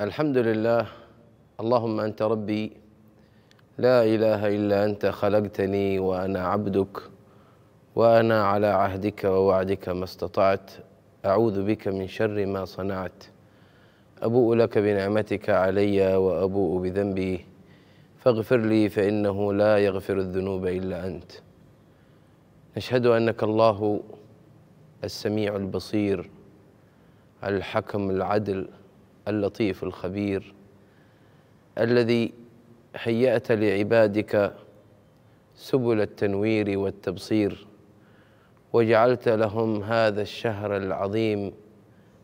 الحمد لله اللهم انت ربي لا اله الا انت خلقتني وانا عبدك وانا على عهدك ووعدك ما استطعت اعوذ بك من شر ما صنعت ابوء لك بنعمتك علي وابوء بذنبي فاغفر لي فانه لا يغفر الذنوب الا انت نشهد انك الله السميع البصير الحكم العدل اللطيف الخبير الذي هيأت لعبادك سبل التنوير والتبصير وجعلت لهم هذا الشهر العظيم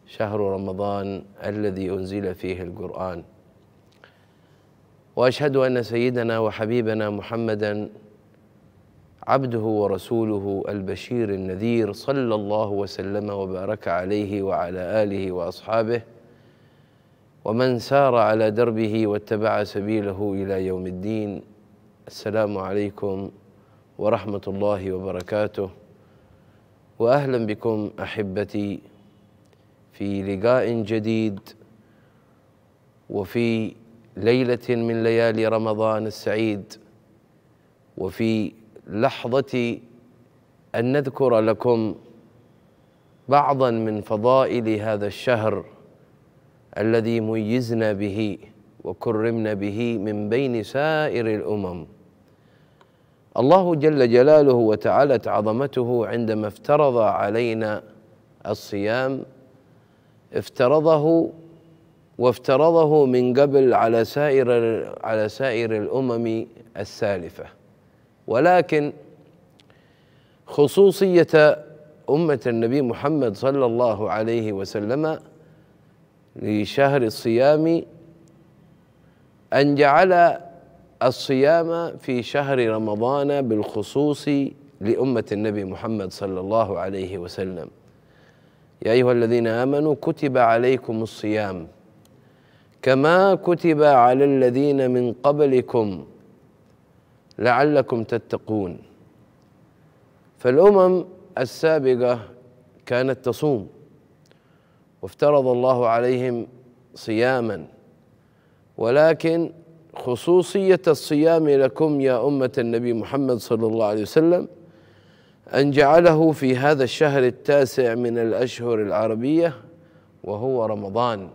شهر رمضان الذي أنزل فيه القرآن وأشهد أن سيدنا وحبيبنا محمدًا عبده ورسوله البشير النذير صلى الله وسلم وبارك عليه وعلى آله وأصحابه ومن سار على دربه واتبع سبيله الى يوم الدين السلام عليكم ورحمه الله وبركاته واهلا بكم احبتي في لقاء جديد وفي ليله من ليالي رمضان السعيد وفي لحظه ان نذكر لكم بعضا من فضائل هذا الشهر الذي ميزنا به وكرمنا به من بين سائر الامم الله جل جلاله وتعالت عظمته عندما افترض علينا الصيام افترضه وافترضه من قبل على سائر على سائر الامم السالفه ولكن خصوصيه امه النبي محمد صلى الله عليه وسلم لشهر الصيام أن جعل الصيام في شهر رمضان بالخصوص لأمة النبي محمد صلى الله عليه وسلم يا أيها الذين آمنوا كتب عليكم الصيام كما كتب على الذين من قبلكم لعلكم تتقون فالأمم السابقة كانت تصوم وافترض الله عليهم صياما ولكن خصوصية الصيام لكم يا أمة النبي محمد صلى الله عليه وسلم أن جعله في هذا الشهر التاسع من الأشهر العربية وهو رمضان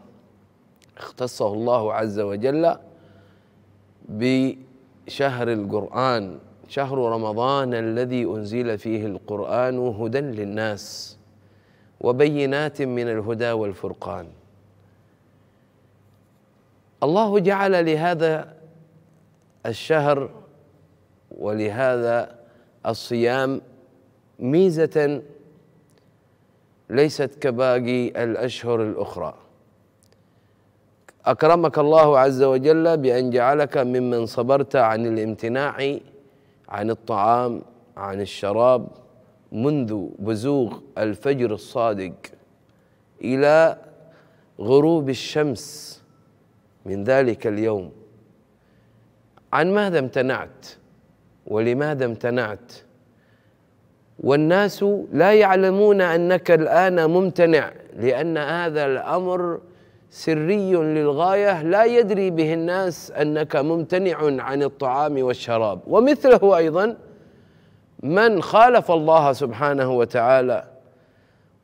اختصه الله عز وجل بشهر القرآن شهر رمضان الذي أنزل فيه القرآن هدى للناس وبينات من الهدى والفرقان الله جعل لهذا الشهر ولهذا الصيام ميزه ليست كباقي الاشهر الاخرى اكرمك الله عز وجل بان جعلك ممن صبرت عن الامتناع عن الطعام عن الشراب منذ بزوغ الفجر الصادق الى غروب الشمس من ذلك اليوم عن ماذا امتنعت ولماذا امتنعت والناس لا يعلمون انك الان ممتنع لان هذا الامر سري للغايه لا يدري به الناس انك ممتنع عن الطعام والشراب ومثله ايضا من خالف الله سبحانه وتعالى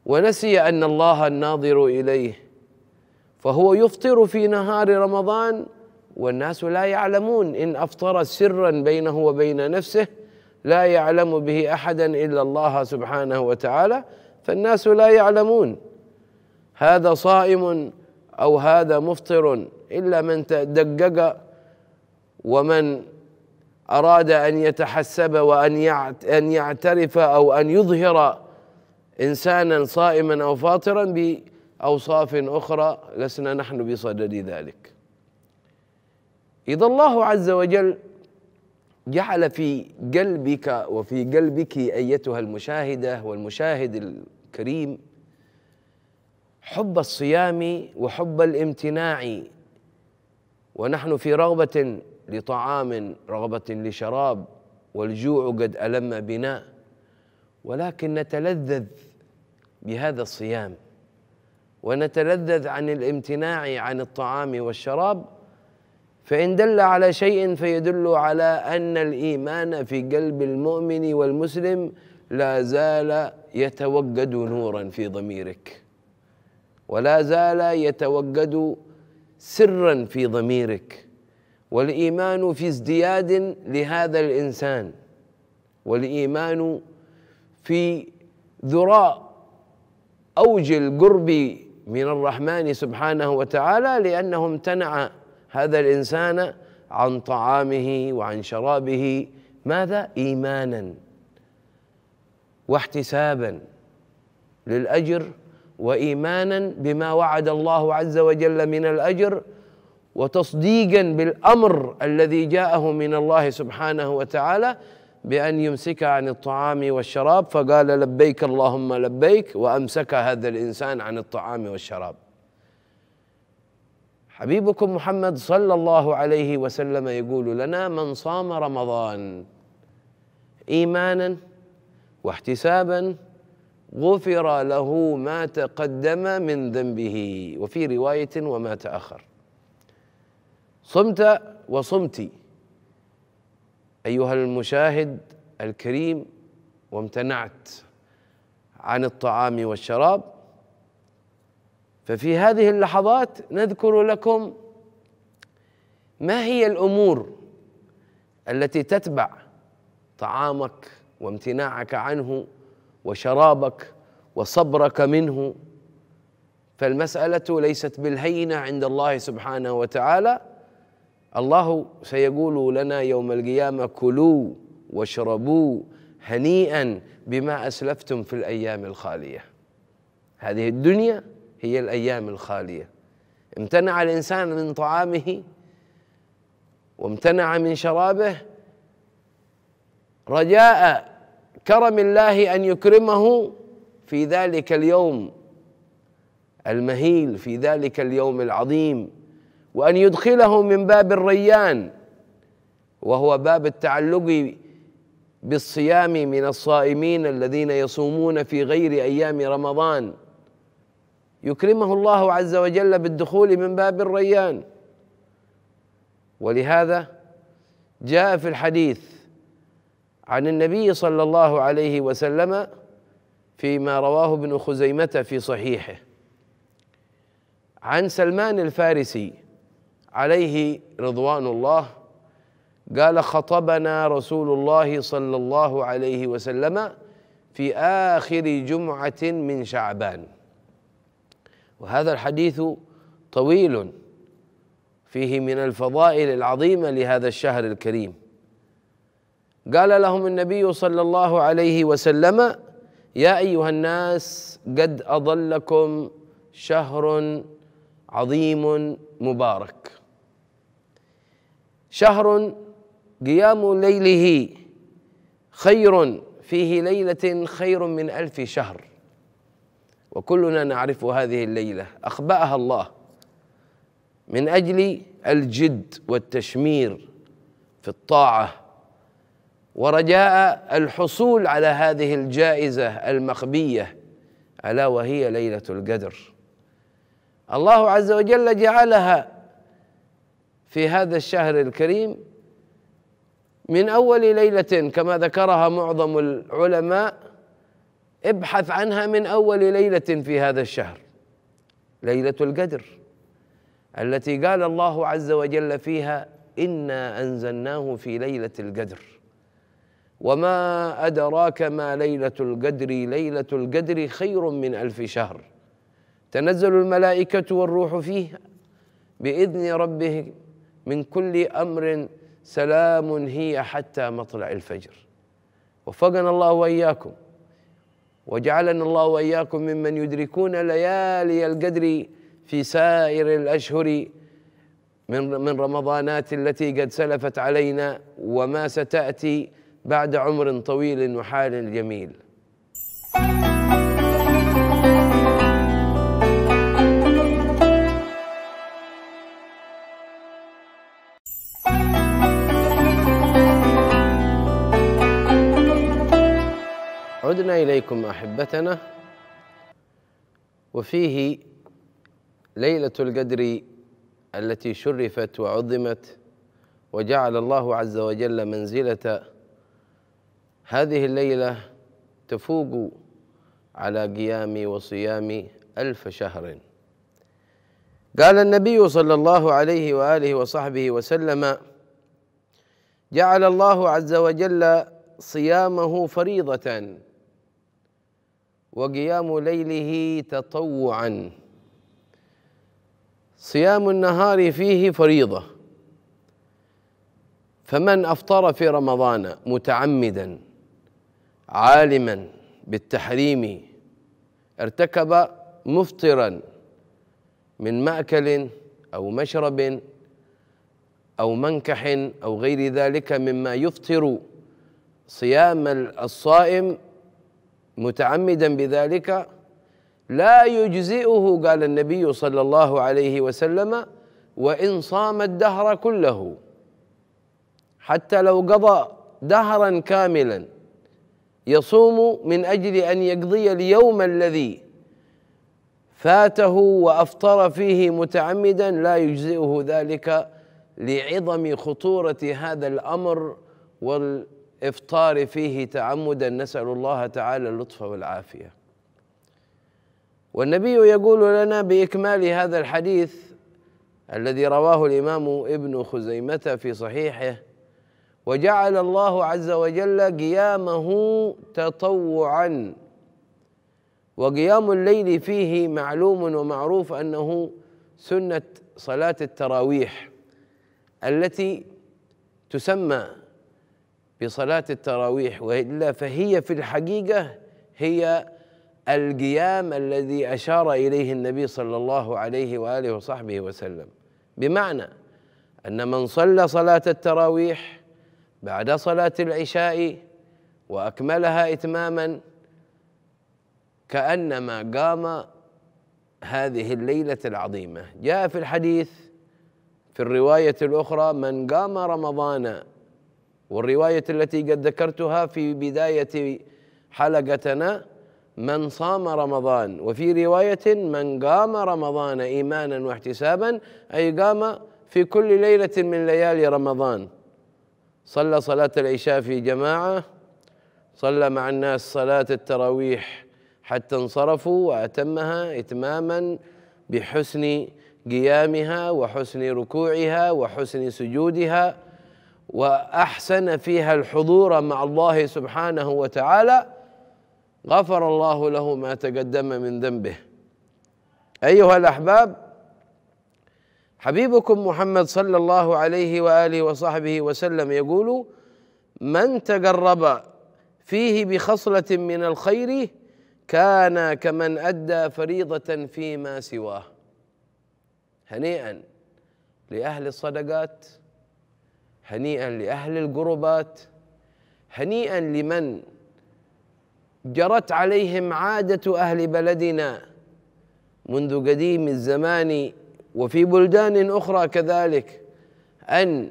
ونسي ان الله الناظر اليه فهو يفطر في نهار رمضان والناس لا يعلمون ان افطر سرا بينه وبين نفسه لا يعلم به احدا الا الله سبحانه وتعالى فالناس لا يعلمون هذا صائم او هذا مفطر الا من تدقق ومن أراد أن يتحسب وأن أن يعترف أو أن يظهر إنسانا صائما أو فاطرا بأوصاف أخرى لسنا نحن بصدد ذلك إذا الله عز وجل جعل في قلبك وفي قلبك أيتها المشاهدة والمشاهد الكريم حب الصيام وحب الامتناع ونحن في رغبة لطعام رغبة لشراب والجوع قد ألم بنا ولكن نتلذذ بهذا الصيام ونتلذذ عن الامتناع عن الطعام والشراب فإن دل على شيء فيدل على أن الإيمان في قلب المؤمن والمسلم لا زال يتوجد نورا في ضميرك ولا زال يتوجد سرا في ضميرك والايمان في ازدياد لهذا الانسان والايمان في ذراء اوج القرب من الرحمن سبحانه وتعالى لانه امتنع هذا الانسان عن طعامه وعن شرابه ماذا ايمانا واحتسابا للاجر وايمانا بما وعد الله عز وجل من الاجر وتصديقا بالامر الذي جاءه من الله سبحانه وتعالى بان يمسك عن الطعام والشراب فقال لبيك اللهم لبيك وامسك هذا الانسان عن الطعام والشراب حبيبكم محمد صلى الله عليه وسلم يقول لنا من صام رمضان ايمانا واحتسابا غفر له ما تقدم من ذنبه وفي روايه وما تاخر صمت وصمت أيها المشاهد الكريم وامتنعت عن الطعام والشراب ففي هذه اللحظات نذكر لكم ما هي الأمور التي تتبع طعامك وامتناعك عنه وشرابك وصبرك منه فالمسألة ليست بالهينة عند الله سبحانه وتعالى الله سيقول لنا يوم القيامه كلوا واشربوا هنيئا بما اسلفتم في الايام الخاليه هذه الدنيا هي الايام الخاليه امتنع الانسان من طعامه وامتنع من شرابه رجاء كرم الله ان يكرمه في ذلك اليوم المهيل في ذلك اليوم العظيم وأن يدخله من باب الريان وهو باب التعلق بالصيام من الصائمين الذين يصومون في غير أيام رمضان يكرمه الله عز وجل بالدخول من باب الريان ولهذا جاء في الحديث عن النبي صلى الله عليه وسلم فيما رواه ابن خزيمة في صحيحه عن سلمان الفارسي عليه رضوان الله قال خطبنا رسول الله صلى الله عليه وسلم في آخر جمعة من شعبان وهذا الحديث طويل فيه من الفضائل العظيمة لهذا الشهر الكريم قال لهم النبي صلى الله عليه وسلم يا أيها الناس قد أضلكم شهر عظيم مبارك شهر قيام ليله خير فيه ليلة خير من ألف شهر وكلنا نعرف هذه الليلة أخبأها الله من أجل الجد والتشمير في الطاعة ورجاء الحصول على هذه الجائزة المخبية ألا وهي ليلة القدر الله عز وجل جعلها في هذا الشهر الكريم من اول ليله كما ذكرها معظم العلماء ابحث عنها من اول ليله في هذا الشهر ليله القدر التي قال الله عز وجل فيها انا انزلناه في ليله القدر وما ادراك ما ليله القدر ليله القدر خير من الف شهر تنزل الملائكه والروح فيها باذن ربهم من كل امر سلام هي حتى مطلع الفجر وفقنا الله واياكم وجعلنا الله واياكم ممن يدركون ليالي القدر في سائر الاشهر من من رمضانات التي قد سلفت علينا وما ستاتي بعد عمر طويل وحال جميل thank you عليكم احبتنا وفيه ليله القدر التي شرفت وعظمت وجعل الله عز وجل منزله هذه الليله تفوق على قيام وصيام الف شهر قال النبي صلى الله عليه واله وصحبه وسلم جعل الله عز وجل صيامه فريضه وقيام ليله تطوعا صيام النهار فيه فريضه فمن افطر في رمضان متعمدا عالما بالتحريم ارتكب مفطرا من ماكل او مشرب او منكح او غير ذلك مما يفطر صيام الصائم متعمدا بذلك لا يجزئه قال النبي صلى الله عليه وسلم وان صام الدهر كله حتى لو قضى دهرا كاملا يصوم من اجل ان يقضي اليوم الذي فاته وافطر فيه متعمدا لا يجزئه ذلك لعظم خطوره هذا الامر وال إفطار فيه تعمدا نسأل الله تعالى اللطف والعافية والنبي يقول لنا بإكمال هذا الحديث الذي رواه الإمام ابن خزيمة في صحيحه وجعل الله عز وجل قيامه تطوعا وقيام الليل فيه معلوم ومعروف أنه سنة صلاة التراويح التي تسمى بصلاة التراويح وإلا فهي في الحقيقة هي القيام الذي أشار إليه النبي صلى الله عليه وآله وصحبه وسلم بمعنى أن من صلى صلاة التراويح بعد صلاة العشاء وأكملها إتماما كأنما قام هذه الليلة العظيمة جاء في الحديث في الرواية الأخرى من قام رمضان والرواية التي قد ذكرتها في بداية حلقتنا من صام رمضان وفي رواية من قام رمضان إيمانا واحتسابا أي قام في كل ليلة من ليالي رمضان صلى صلاة العشاء في جماعة صلى مع الناس صلاة التراويح حتى انصرفوا وأتمها إتماما بحسن قيامها وحسن ركوعها وحسن سجودها واحسن فيها الحضور مع الله سبحانه وتعالى غفر الله له ما تقدم من ذنبه ايها الاحباب حبيبكم محمد صلى الله عليه واله وصحبه وسلم يقول من تقرب فيه بخصله من الخير كان كمن ادى فريضه فيما سواه هنيئا لاهل الصدقات هنيئا لاهل القربات هنيئا لمن جرت عليهم عاده اهل بلدنا منذ قديم الزمان وفي بلدان اخرى كذلك ان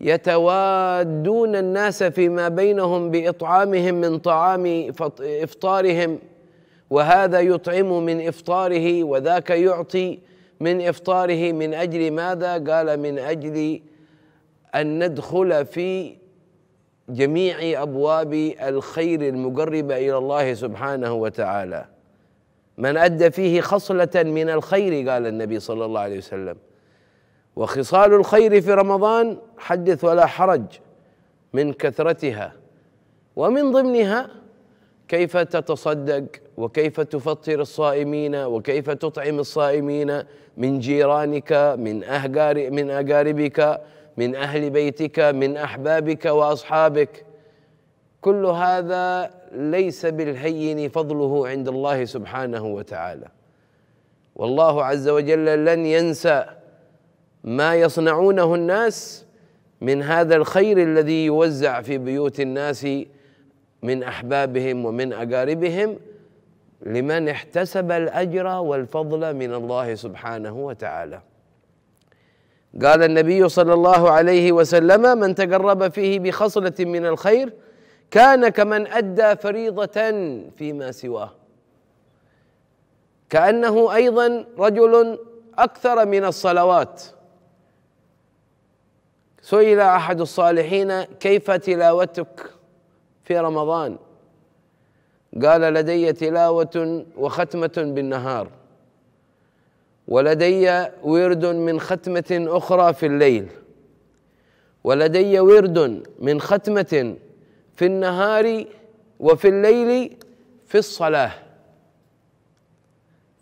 يتوادون الناس فيما بينهم باطعامهم من طعام افطارهم وهذا يطعم من افطاره وذاك يعطي من افطاره من اجل ماذا؟ قال من اجل أن ندخل في جميع أبواب الخير المقربة إلى الله سبحانه وتعالى من أدى فيه خصلة من الخير قال النبي صلى الله عليه وسلم وخصال الخير في رمضان حدث ولا حرج من كثرتها ومن ضمنها كيف تتصدق وكيف تفطر الصائمين وكيف تطعم الصائمين من جيرانك من من أقاربك من اهل بيتك من احبابك واصحابك كل هذا ليس بالهين فضله عند الله سبحانه وتعالى والله عز وجل لن ينسى ما يصنعونه الناس من هذا الخير الذي يوزع في بيوت الناس من احبابهم ومن اقاربهم لمن احتسب الاجر والفضل من الله سبحانه وتعالى قال النبي صلى الله عليه وسلم من تقرب فيه بخصله من الخير كان كمن ادى فريضه فيما سواه كانه ايضا رجل اكثر من الصلوات سئل احد الصالحين كيف تلاوتك في رمضان قال لدي تلاوه وختمه بالنهار ولدي ورد من ختمة أخرى في الليل ولدي ورد من ختمة في النهار وفي الليل في الصلاة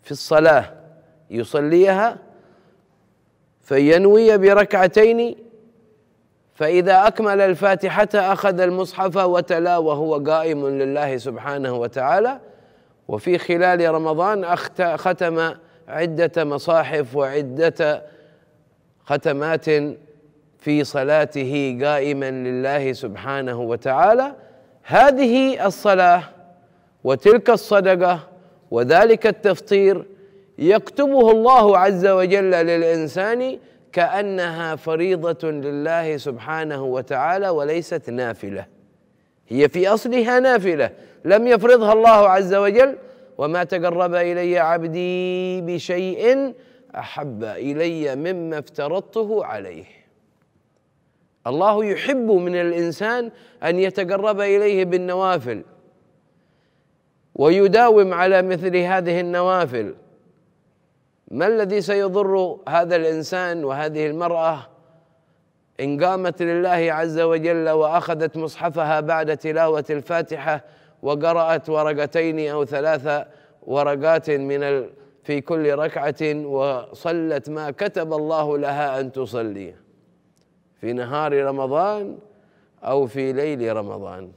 في الصلاة يصليها فينوي بركعتين فإذا أكمل الفاتحة أخذ المصحف وتلا وهو قائم لله سبحانه وتعالى وفي خلال رمضان ختم عدة مصاحف وعدة ختمات في صلاته قائما لله سبحانه وتعالى هذه الصلاة وتلك الصدقة وذلك التفطير يكتبه الله عز وجل للإنسان كأنها فريضة لله سبحانه وتعالى وليست نافلة هي في أصلها نافلة لم يفرضها الله عز وجل وما تقرب الي عبدي بشيء احب الي مما افترضته عليه الله يحب من الانسان ان يتقرب اليه بالنوافل ويداوم على مثل هذه النوافل ما الذي سيضر هذا الانسان وهذه المراه ان قامت لله عز وجل واخذت مصحفها بعد تلاوه الفاتحه وقرأت ورقتين أو ثلاث ورقات من في كل ركعة وصلت ما كتب الله لها أن تصلي في نهار رمضان أو في ليل رمضان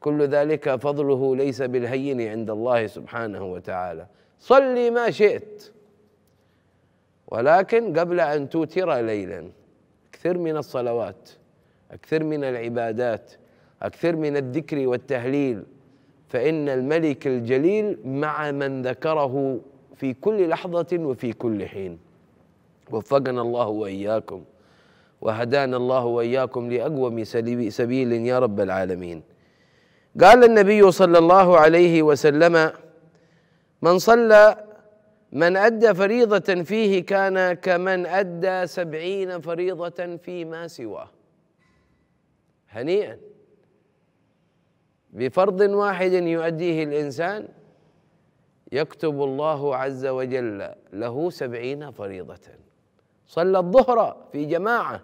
كل ذلك فضله ليس بالهين عند الله سبحانه وتعالى صلي ما شئت ولكن قبل أن توتر ليلا أكثر من الصلوات أكثر من العبادات أكثر من الذكر والتهليل فإن الملك الجليل مع من ذكره في كل لحظة وفي كل حين وفقنا الله وإياكم وهدانا الله وإياكم لأقوم سبيل يا رب العالمين قال النبي صلى الله عليه وسلم من صلى من أدى فريضة فيه كان كمن أدى سبعين فريضة فيما سواه هنيئا بفرض واحد يؤديه الإنسان يكتب الله عز وجل له سبعين فريضة صلى الظهر في جماعة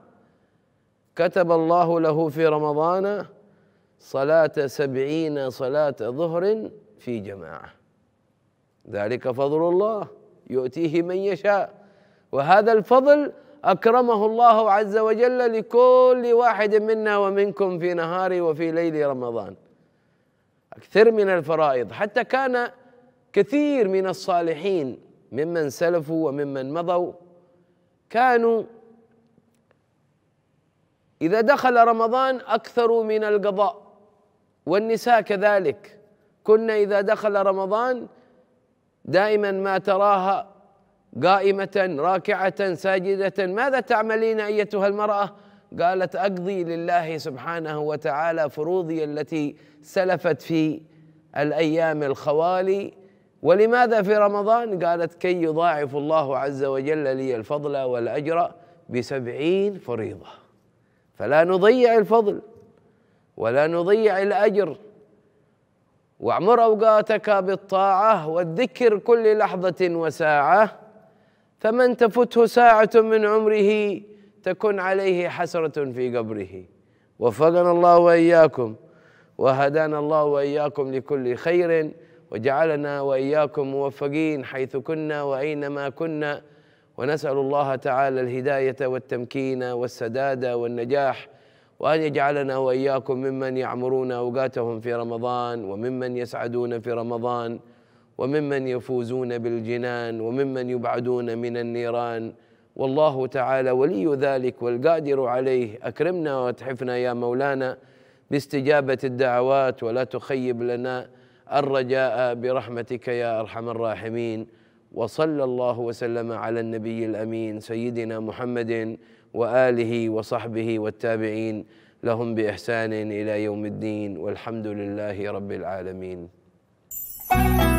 كتب الله له في رمضان صلاة سبعين صلاة ظهر في جماعة ذلك فضل الله يؤتيه من يشاء وهذا الفضل أكرمه الله عز وجل لكل واحد منا ومنكم في نهار وفي ليل رمضان أكثر من الفرائض حتى كان كثير من الصالحين ممن سلفوا وممن مضوا كانوا إذا دخل رمضان أكثر من القضاء والنساء كذلك كنا إذا دخل رمضان دائما ما تراها قائمة راكعة ساجدة ماذا تعملين أيتها المرأة؟ قالت اقضي لله سبحانه وتعالى فروضي التي سلفت في الايام الخوالي ولماذا في رمضان قالت كي يضاعف الله عز وجل لي الفضل والاجر بسبعين فريضه فلا نضيع الفضل ولا نضيع الاجر واعمر اوقاتك بالطاعه والذكر كل لحظه وساعه فمن تفته ساعه من عمره تكن عليه حسرة في قبره وفقنا الله وإياكم وهدانا الله وإياكم لكل خير وجعلنا وإياكم موفقين حيث كنا وأينما كنا ونسأل الله تعالى الهداية والتمكين والسداد والنجاح وأن يجعلنا وإياكم ممن يعمرون أوقاتهم في رمضان وممن يسعدون في رمضان وممن يفوزون بالجنان وممن يبعدون من النيران والله تعالى ولي ذلك والقادر عليه اكرمنا واتحفنا يا مولانا باستجابه الدعوات ولا تخيب لنا الرجاء برحمتك يا ارحم الراحمين وصلى الله وسلم على النبي الامين سيدنا محمد واله وصحبه والتابعين لهم باحسان الى يوم الدين والحمد لله رب العالمين thank you